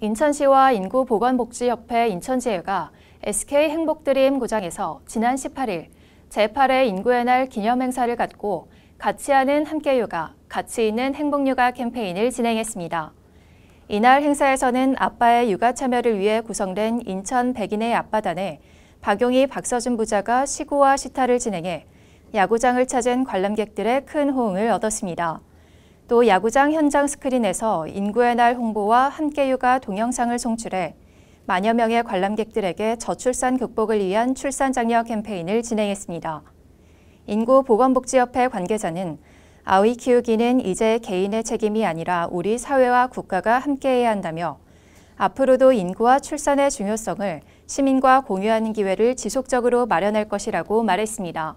인천시와 인구보건복지협회 인천지회가 SK 행복드림 구장에서 지난 18일 제8회 인구의 날 기념행사를 갖고 같이 하는 함께 육아, 같이 있는 행복 육아 캠페인을 진행했습니다. 이날 행사에서는 아빠의 육아 참여를 위해 구성된 인천 백인의 아빠단에 박용희 박서준 부자가 시구와 시타를 진행해 야구장을 찾은 관람객들의 큰 호응을 얻었습니다. 또 야구장 현장 스크린에서 인구의 날 홍보와 함께 육아 동영상을 송출해 만여 명의 관람객들에게 저출산 극복을 위한 출산 장려 캠페인을 진행했습니다. 인구 보건복지협회 관계자는 아이 키우기는 이제 개인의 책임이 아니라 우리 사회와 국가가 함께해야 한다며 앞으로도 인구와 출산의 중요성을 시민과 공유하는 기회를 지속적으로 마련할 것이라고 말했습니다.